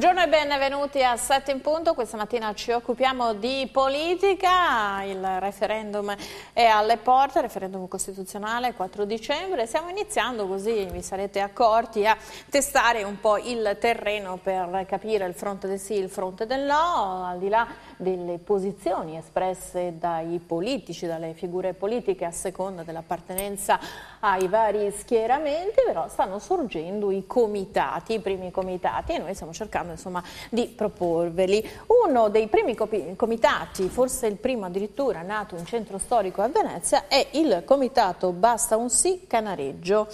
Buongiorno e benvenuti a 7 in punto, questa mattina ci occupiamo di politica, il referendum è alle porte, referendum costituzionale 4 dicembre, stiamo iniziando così vi sarete accorti a testare un po' il terreno per capire il fronte del sì, il fronte del no, al di là delle posizioni espresse dai politici, dalle figure politiche a seconda dell'appartenenza ai vari schieramenti, però stanno sorgendo i comitati, i primi comitati e noi stiamo cercando insomma, di proporveli. Uno dei primi comitati, forse il primo addirittura nato in centro storico a Venezia, è il comitato Basta un sì Canareggio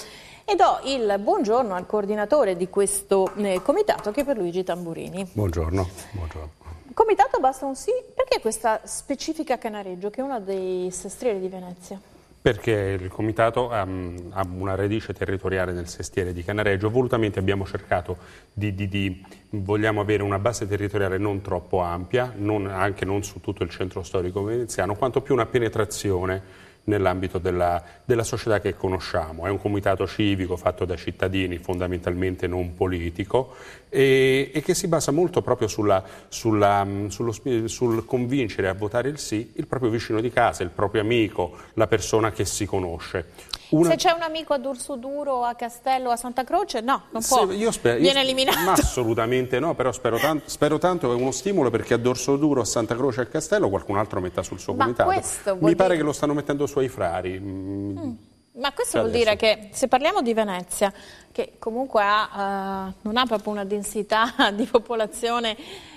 e do il buongiorno al coordinatore di questo eh, comitato che è per Luigi Tamburini. Buongiorno. buongiorno. Comitato basta un sì, perché questa specifica Canareggio che è uno dei sestrieri di Venezia? Perché il Comitato um, ha una radice territoriale nel sestiere di Canareggio, volutamente abbiamo cercato di, di, di, vogliamo avere una base territoriale non troppo ampia, non, anche non su tutto il centro storico veneziano, quanto più una penetrazione nell'ambito della, della, società che conosciamo. È un comitato civico fatto da cittadini, fondamentalmente non politico, e, e che si basa molto proprio sulla, sulla, sullo, sul convincere a votare il sì il proprio vicino di casa, il proprio amico, la persona che si conosce. Una... Se c'è un amico a Dorsoduro, a Castello, a Santa Croce, no, non può, Se, spero, viene eliminato. Ma assolutamente no, però spero, tan spero tanto che uno stimolo perché a Dorsoduro, a Santa Croce e a Castello qualcun altro metta sul suo ma comitato. Mi dire... pare che lo stanno mettendo sui frari. Mm. mm. Ma questo Adesso. Cioè, vuol dire che se parliamo di Venezia, che comunque ha, uh, non ha proprio una densità di popolazione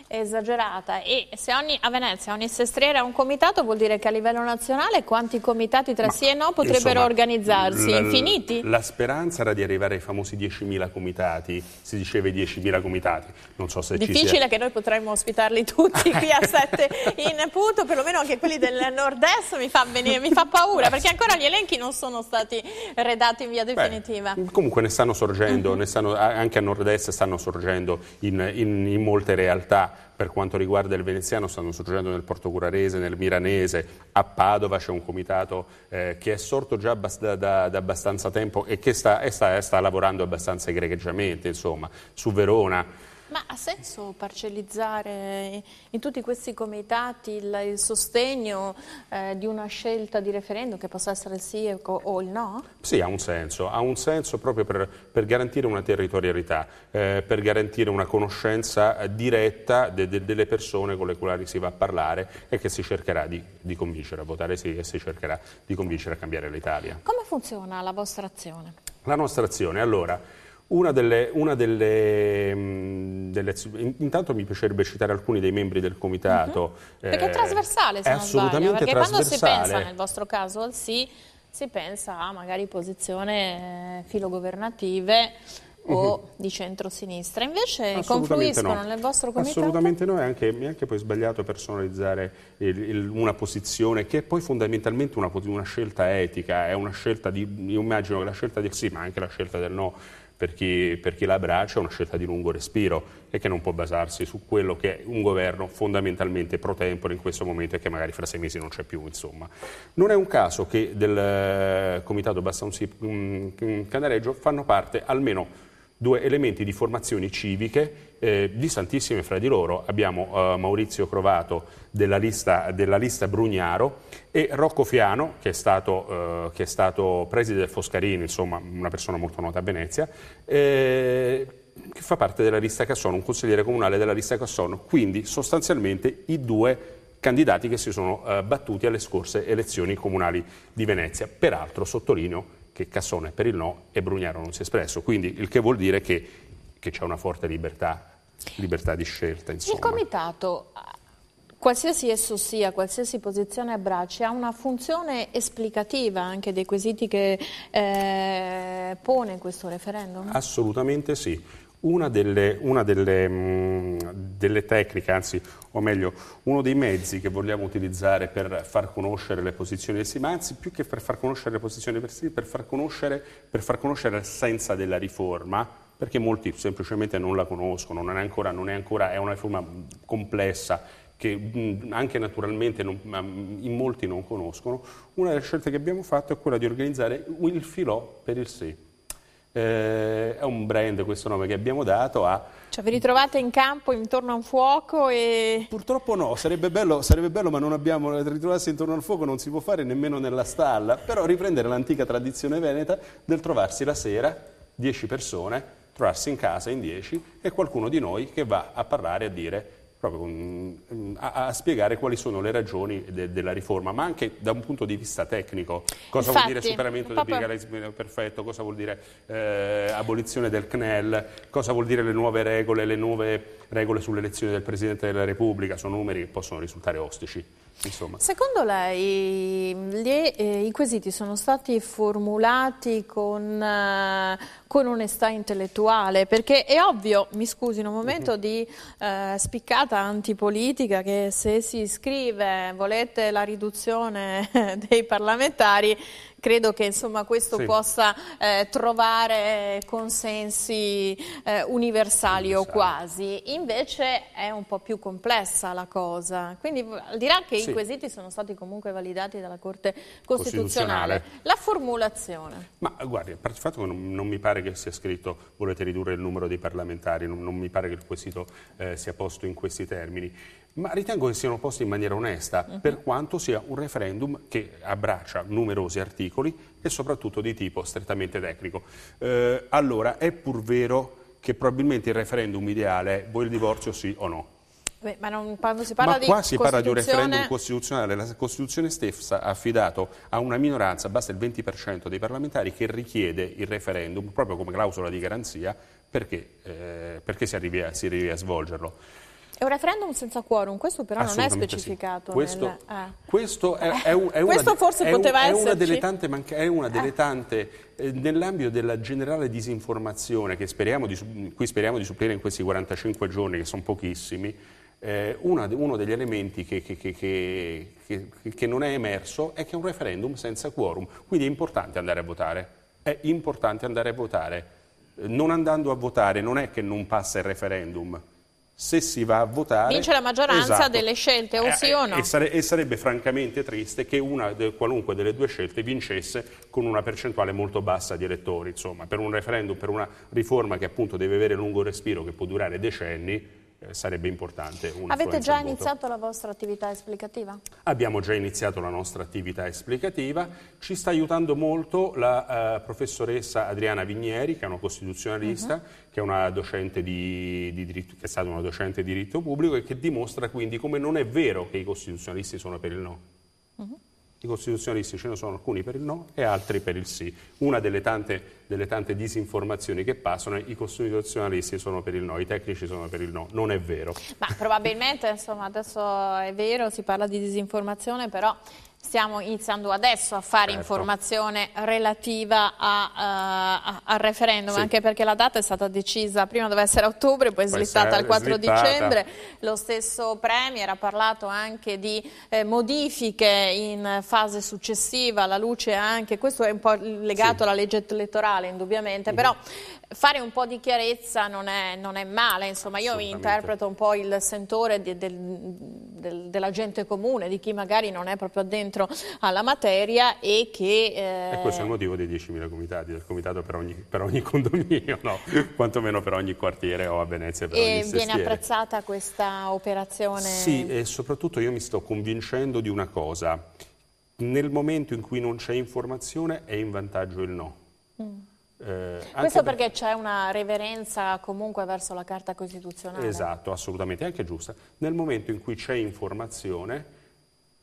esagerata e se ogni, a Venezia ogni sestriera ha un comitato vuol dire che a livello nazionale quanti comitati tra Ma sì e no potrebbero insomma, organizzarsi? Infiniti? La speranza era di arrivare ai famosi 10.000 comitati, si diceva 10.000 comitati, non so se Difficile ci sia. che noi potremmo ospitarli tutti qui a 7 in punto, perlomeno anche quelli del nord-est mi, mi fa, paura ah, perché ancora gli elenchi non sono stati redatti in via definitiva. Beh, comunque ne stanno sorgendo, mm -hmm. ne stanno, anche a nord-est stanno sorgendo in, in, in molte realtà per quanto riguarda il veneziano stanno sorgendo nel Porto Curarese, nel Miranese, a Padova c'è un comitato eh, che è sorto già da, da, da abbastanza tempo e che sta, e sta, sta lavorando abbastanza egregiamente, insomma, su Verona. Ma ha senso parcellizzare in tutti questi comitati il, il sostegno eh, di una scelta di referendum che possa essere il sì o il no? Sì, ha un senso, ha un senso proprio per, per garantire una territorialità, eh, per garantire una conoscenza diretta de, de, delle persone con le quali si va a parlare e che si cercherà di, di convincere a votare sì e si cercherà di convincere a cambiare l'Italia. Come funziona la vostra azione? La nostra azione, allora... Una delle, una delle, mh, mm, delle, intanto mi piacerebbe citare alcuni dei membri del comitato. Uh mhm. -huh. Perché eh, è trasversale, se è non sbaglio, perché quando si pensa nel vostro caso al sì, si pensa a magari posizioni eh, filogovernative o uh mhm. -huh. di centrosinistra, invece confluiscono no. nel vostro comitato? Assolutamente no, è anche, è anche poi sbagliato personalizzare il, il, una posizione che è poi fondamentalmente una, una scelta etica, è una scelta di, io immagino che la scelta del sì ma anche la scelta del no per chi, per chi la abbraccia è una scelta di lungo respiro e che non può basarsi su quello che è un governo fondamentalmente pro tempore in questo momento e che magari fra sei mesi non c'è più. Insomma. Non è un caso che del eh, Comitato Bastaun Canareggio fanno parte almeno due elementi di formazioni civiche eh, distantissime fra di loro. Abbiamo eh, Maurizio Crovato della lista, della lista, Brugnaro e Rocco Fiano, che è stato, eh, che è stato preside del Foscarini, insomma una persona molto nota a Venezia, eh, che fa parte della lista Cassono, un consigliere comunale della lista Cassono. Quindi sostanzialmente i due candidati che si sono eh, battuti alle scorse elezioni comunali di Venezia. Peraltro, sottolineo, che Cassone per il no e Brugnaro non si è espresso. Quindi il che vuol dire che, che c'è una forte libertà, libertà di scelta. Insomma. Il comitato, qualsiasi esso sia, qualsiasi posizione abbracci, ha una funzione esplicativa anche dei quesiti che eh, pone questo referendum? Assolutamente sì. Una delle, una delle, mh, mm, delle tecniche, anzi, o meglio, uno dei mezzi che vogliamo utilizzare per far conoscere le posizioni del SIMA, anzi più che per far conoscere le posizioni del SIMA, per far conoscere, per far conoscere l'essenza della riforma, perché molti semplicemente non la conoscono, non è ancora, non è, ancora è una riforma complessa che mm, anche naturalmente non, mm, in molti non conoscono, una delle scelte che abbiamo fatto è quella di organizzare il filò per il sì eh, è un brand questo nome che abbiamo dato a... Cioè vi ritrovate in campo intorno a un fuoco e... Purtroppo no, sarebbe bello, sarebbe bello ma non abbiamo, ritrovarsi intorno al fuoco non si può fare nemmeno nella stalla, però riprendere l'antica tradizione veneta del trovarsi la sera 10 persone, trovarsi in casa in 10 e qualcuno di noi che va a parlare a dire proprio un, mm, a, a, spiegare quali sono le ragioni de, della riforma, ma anche da un punto di vista tecnico. Cosa Infatti, vuol dire superamento del bicameralismo perfetto, cosa vuol dire eh, abolizione del CNEL, cosa vuol dire le nuove regole, le nuove regole sull'elezione del Presidente della Repubblica, sono numeri che possono risultare ostici. Insomma. Secondo lei gli, eh, i quesiti sono stati formulati con, eh, con, onestà intellettuale? Perché è ovvio, mi scusi, in un momento mm -hmm. di eh, spiccata antipolitica che se si scrive volete la riduzione dei parlamentari credo che insomma, questo sì. possa eh, trovare eh, consensi eh, universali o quasi. Invece è un po' più complessa la cosa. Quindi al di là che sì. i quesiti sono stati comunque validati dalla Corte Costituzionale, Costituzionale. la formulazione. Ma guardi, a parte il fatto che non, non, mi pare che sia scritto volete ridurre il numero dei parlamentari, non, non mi pare che il quesito eh, sia posto in questi termini ma ritengo che siano posti in maniera onesta, uh mhm. -huh. per quanto sia un referendum che abbraccia numerosi articoli e soprattutto di tipo strettamente tecnico. Eh, allora, è pur vero che probabilmente il referendum ideale è vuoi il divorzio sì o no? Beh, ma non, quando si parla ma di qua si parla di un referendum costituzionale, la Costituzione stessa ha affidato a una minoranza, basta il 20% dei parlamentari, che richiede il referendum proprio come clausola di garanzia perché, eh, perché si, arrivi a, si arrivi a svolgerlo. È un referendum senza quorum, questo però non è specificato. Sì. Questo, nel... ah. questo, è, è, è questo forse è, poteva essere. È una delle tante, manca- è una delle eh. tante eh, nell'ambito della generale disinformazione che speriamo di, cui speriamo di supplire in questi 45 giorni, che sono pochissimi, eh, una, uno degli elementi che, che, che, che non è emerso è che è un referendum senza quorum, quindi è importante andare a votare. È importante andare a votare. Eh, non andando a votare non è che non passa il referendum se si va a votare... Vince la maggioranza esatto. delle scelte, o eh, sì o no? E, sare e, sarebbe francamente triste che una de qualunque delle due scelte vincesse con una percentuale molto bassa di elettori. Insomma, per un referendum, per una riforma che appunto deve avere lungo respiro, che può durare decenni, eh, sarebbe importante. Avete già iniziato la vostra attività esplicativa? Abbiamo già iniziato la nostra attività esplicativa, ci sta aiutando molto la uh, professoressa Adriana Vigneri, che è una costituzionalista, uh mhm. -huh. che, è una di, di diritto, che è stata una docente di diritto pubblico e che dimostra quindi come non è vero che i costituzionalisti sono per il no. Uh mhm. -huh i costituzionalisti ce ne sono alcuni per il no e altri per il sì. Una delle tante, delle tante, disinformazioni che passano è i costituzionalisti sono per il no, i tecnici sono per il no. Non è vero. Ma probabilmente, insomma, adesso è vero, si parla di disinformazione, però Stiamo iniziando adesso a fare certo. informazione relativa a, uh, al referendum, sì. anche perché la data è stata decisa, prima doveva essere ottobre, poi, poi slittata al 4 slittata. dicembre. Lo stesso Premier ha parlato anche di eh, modifiche in fase successiva, alla luce anche, questo è un po' legato sì. alla legge elettorale indubbiamente, mm -hmm. però fare un po' di chiarezza non è, non è male, insomma io interpreto un po' il sentore di, del, del, della gente comune, di chi magari non è proprio addentro alla materia e che... Eh... E questo è il motivo dei 10.000 comitati, del comitato per ogni, per ogni condominio, no? quantomeno per ogni quartiere o a Venezia per e ogni sestiere. E viene apprezzata questa operazione? Sì, e soprattutto io mi sto convincendo di una cosa, nel momento in cui non c'è informazione è in vantaggio il no eh, Questo perché per... c'è una reverenza comunque verso la Carta Costituzionale. Esatto, assolutamente, è anche giusta. Nel momento in cui c'è informazione,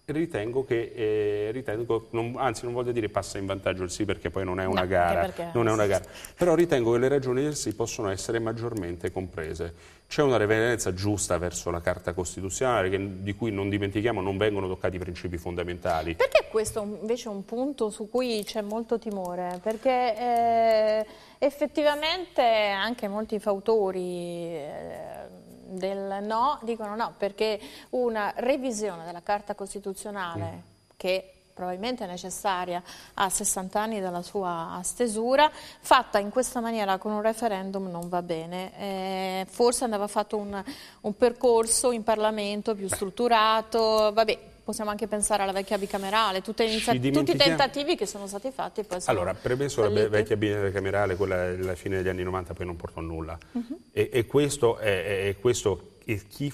Ritengo che, eh, ritengo, non, anzi non voglio dire passa in vantaggio il sì perché poi non è una, no, gara, non è una gara, però ritengo che le ragioni del sì possono essere maggiormente comprese. C'è una reverenza giusta verso la Carta Costituzionale che, di cui non dimentichiamo non vengono toccati i principi fondamentali. Perché questo invece è un punto su cui c'è molto timore? Perché eh, effettivamente anche molti fautori... Eh, del no dicono no perché una revisione della Carta Costituzionale sì. Mm. che probabilmente è necessaria a 60 anni dalla sua stesura, fatta in questa maniera con un referendum non va bene. Eh, forse andava fatto un, un, percorso in Parlamento più strutturato, vabbè, possiamo anche pensare alla vecchia bicamerale, tutte tutti i tentativi che sono stati fatti. Poi sono allora, premesso la vecchia bicamerale, quella della fine degli anni 90 poi non portò a nulla. Uh mhm. -huh. e, e questo è, è questo, e chi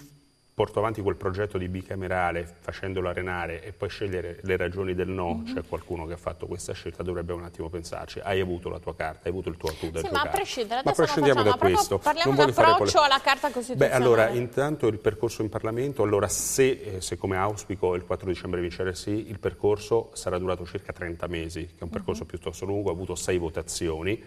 porto avanti quel progetto di bicamerale facendolo arenare e poi scegliere le ragioni del no, mm-hmm. c'è qualcuno che ha fatto questa scelta, dovrebbe un attimo pensarci, hai avuto la tua carta, hai avuto il tuo tutto. Sì, ma a prescindere, ma prescindiamo da questo. Parliamo non di approccio alla carta costituzionale. Beh, allora, intanto il percorso in Parlamento, allora se, eh, se come auspico il 4 dicembre vincere sì, il percorso sarà durato circa 30 mesi, che è un percorso mm-hmm. piuttosto lungo, ha avuto sei votazioni,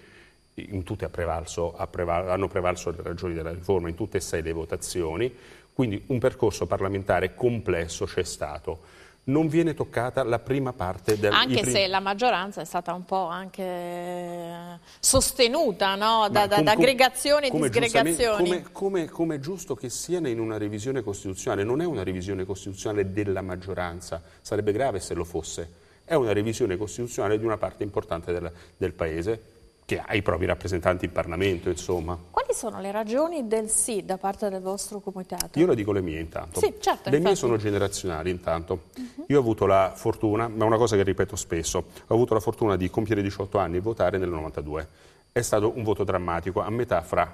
in tutte prevalso, preval- hanno prevalso le ragioni della riforma, in tutte e sei le votazioni, quindi un percorso parlamentare complesso c'è stato non viene toccata la prima parte del Anche primi... se la maggioranza è stata un po' anche sostenuta no? da, da, da aggregazioni e disgregazioni. Come, come, come, è giusto che sia in una revisione costituzionale, non è una revisione costituzionale della maggioranza, sarebbe grave se lo fosse, è una revisione costituzionale di una parte importante del, del Paese che ha i propri rappresentanti in Parlamento, insomma. Quali sono le ragioni del sì da parte del vostro comitato? Io le dico le mie intanto. Sì, certo. Le infatti. mie sono generazionali intanto. Uh-huh. Io ho avuto la fortuna, ma è una cosa che ripeto spesso, ho avuto la fortuna di compiere 18 anni e votare nel 92. È stato un voto drammatico, a metà fra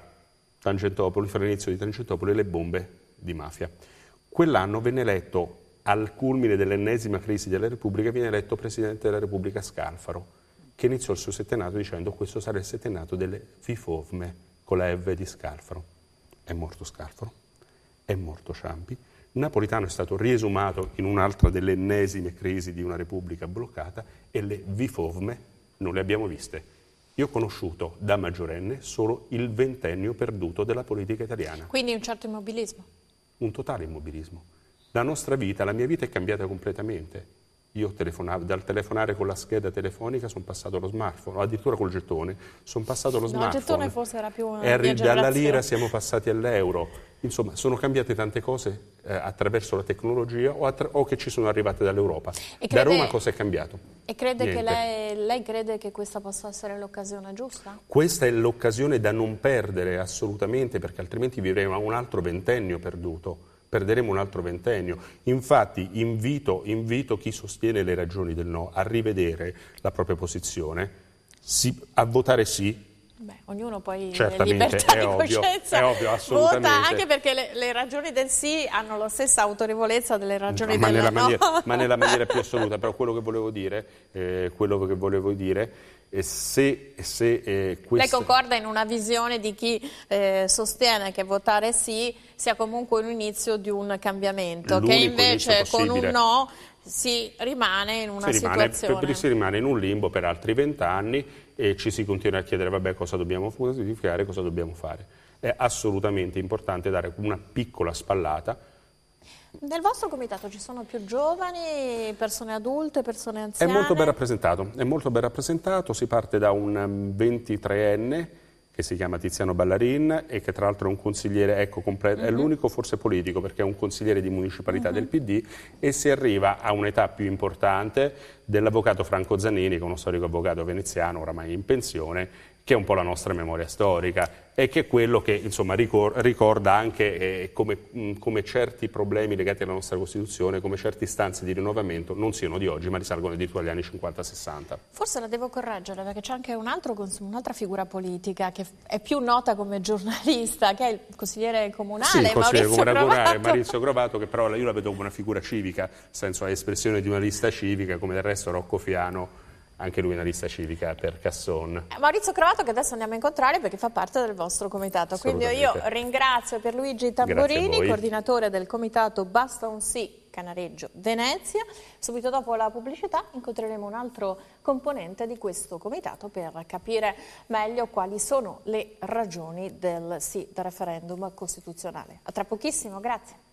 Tangentopoli, fra l'inizio di Tangentopoli e le bombe di mafia. Quell'anno venne eletto, al culmine dell'ennesima crisi della Repubblica, viene eletto Presidente della Repubblica Scalfaro che iniziò il suo settennato dicendo questo sarà il settennato delle viforme con la F di Scarfaro. È morto Scarfaro, è morto Ciampi, Napolitano è stato riesumato in un'altra delle ennesime crisi di una repubblica bloccata e le viforme non le abbiamo viste. Io ho conosciuto da maggiorenne solo il ventennio perduto della politica italiana. Quindi un certo immobilismo? Un totale immobilismo. La nostra vita, la mia vita è cambiata completamente. Io telefonavo, dal telefonare con la scheda telefonica sono passato allo smartphone, addirittura col gettone, sono passato allo no, smartphone. Il gettone forse era più una Harry, Dalla lira siamo passati all'euro. Insomma, sono cambiate tante cose eh, attraverso la tecnologia o, attra- o, che ci sono arrivate dall'Europa. Crede, da Roma cosa è cambiato? E crede che lei, lei crede che questa possa essere l'occasione giusta? Questa è l'occasione da non perdere assolutamente, perché altrimenti vivremo un altro ventennio perduto perderemo un altro ventennio. Infatti invito, invito chi sostiene le ragioni del no a rivedere la propria posizione, si, a votare sì Beh, ognuno poi ha libertà di ovvio, coscienza vota anche perché le, le, ragioni del sì hanno la stessa autorevolezza delle ragioni no, del no. ma nella maniera più assoluta, però quello che volevo dire, eh, quello che volevo dire e se, se eh, questa... Lei concorda in una visione di chi eh, sostiene che votare sì sia comunque l'inizio di un cambiamento, L'unico che invece con un no si rimane in una si rimane, situazione... si rimane in un limbo per altri vent'anni e ci si continua a chiedere vabbè, cosa dobbiamo modificare, cosa dobbiamo fare. È assolutamente importante dare una piccola spallata. Nel vostro comitato ci sono più giovani, persone adulte, persone anziane? È molto ben rappresentato, è molto ben rappresentato si parte da un 23enne che si chiama Tiziano Ballarin e che tra l'altro è un consigliere, ecco, completo, mm-hmm. è mhm. l'unico forse politico perché è un consigliere di municipalità mm-hmm. del mhm. PD e si arriva a un'età più importante dell'avvocato Franco Zanini, che è uno storico avvocato veneziano, oramai in pensione, che è un po' la nostra memoria storica e che è quello che insomma, ricorda anche eh, come, mh, mm, come, certi problemi legati alla nostra Costituzione, come certe istanze di rinnovamento non siano di oggi ma risalgono addirittura agli anni 50-60. Forse la devo correggere perché c'è anche un altro, un'altra figura politica che è più nota come giornalista che è il consigliere comunale, sì, il consigliere Maurizio, comunale Maurizio Grovato che però io la vedo come una figura civica, senso è espressione di una lista civica come del resto Rocco Fiano anche lui una lista civica per Casson. Eh, Maurizio Croato che adesso andiamo a incontrare perché fa parte del vostro comitato, quindi io ringrazio per Luigi Tamburini, coordinatore del comitato Basta un Sì Canareggio Venezia. Subito dopo la pubblicità incontreremo un altro componente di questo comitato per capire meglio quali sono le ragioni del sì del referendum costituzionale. A tra pochissimo, grazie.